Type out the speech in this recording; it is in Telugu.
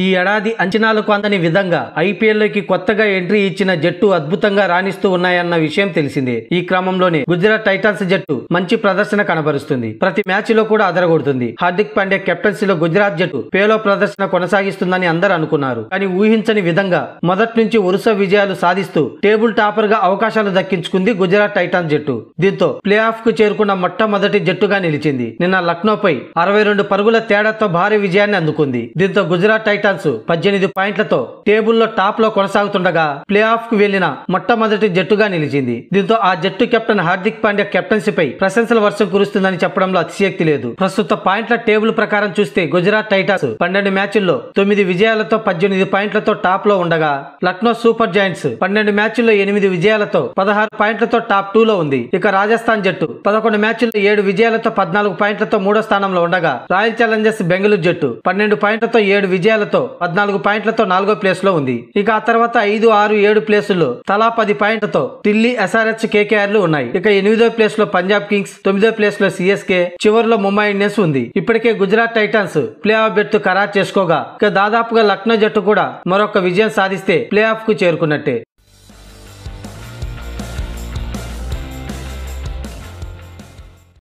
ఈ ఏడాది అంచనాలకు అందని విధంగా ఐపీఎల్లోకి కొత్తగా ఎంట్రీ ఇచ్చిన జట్టు అద్భుతంగా రాణిస్తూ ఉన్నాయన్న విషయం తెలిసిందే ఈ క్రమంలోనే గుజరాత్ టైటన్స్ జట్టు మంచి ప్రదర్శన కనబరుస్తుంది ప్రతి మ్యాచ్ లో కూడా అదరగొడుతుంది హార్దిక్ పాండ్యా కెప్టెన్సీలో గుజరాత్ జట్టు పేలో ప్రదర్శన కొనసాగిస్తుందని అందరూ అనుకున్నారు కానీ ఊహించని విధంగా మొదటి నుంచి వరుస విజయాలు సాధిస్తూ టేబుల్ టాపర్ గా అవకాశాలు దక్కించుకుంది గుజరాత్ టైటాన్స్ జట్టు దీంతో ప్లే ఆఫ్ కు చేరుకున్న మొట్టమొదటి జట్టుగా నిలిచింది నిన్న లక్నోపై అరవై రెండు పరుగుల తేడాతో భారీ విజయాన్ని అందుకుంది దీంతో గుజరాత్ టైటాన్స్ పద్దెనిమిది పాయింట్లతో టేబుల్లో టాప్ లో కొనసాగుతుండగా ప్లే ఆఫ్ కు వెళ్లిన మొట్టమొదటి జట్టుగా నిలిచింది దీంతో ఆ జట్టు కెప్టెన్ హార్దిక్ పాండ్యా కెప్టెన్సీపై ప్రశంసల వర్షం కురుస్తుందని చెప్పడంలో అతిశయక్తి లేదు ప్రస్తుత పాయింట్ల టేబుల్ ప్రకారం చూస్తే గుజరాత్ టైటాన్స్ పన్నెండు మ్యాచ్ల్లో తొమ్మిది విజయాలతో పద్దెనిమిది పాయింట్లతో టాప్ లో ఉండగా లక్నో సూపర్ జాయింట్స్ పన్నెండు మ్యాచ్ల్లో ఎనిమిది విజయాలతో పదహారు పాయింట్లతో టాప్ టూ లో ఉంది ఇక రాజస్థాన్ జట్టు పదకొండు మ్యాచ్ల్లో ఏడు విజయాలతో పద్నాలుగు పాయింట్లతో మూడో స్థానంలో ఉండగా రాయల్ ఛాలెంజర్స్ బెంగళూరు జట్టు పన్నెండు పాయింట్లతో ఏడు విజయాలతో పాయింట్లతో పద్నాలుగు పాయింట్లతో నాలుగో ప్లేస్ లో ఉంది ఇక ఆ తర్వాత ఐదు ఆరు ఏడు ప్లేసుల్లో తలా పది పాయింట్లతో ఢిల్లీ ఎస్ఆర్హెచ్ కేకేఆర్లు ఉన్నాయి ఇక ఎనిమిదో ప్లేస్ లో పంజాబ్ కింగ్స్ తొమ్మిదో ప్లేస్ లో సిఎస్కే చివరిలో ముంబై ఇండియన్స్ ఉంది ఇప్పటికే Gujarat Titans play off berth ఖరారు చేసుకోగా ఇక దాదాపుగా లక్నో జట్టు కూడా మరొక విజయం సాధిస్తే ప్లే ఆఫ్ కు చేరుకున్నట్టే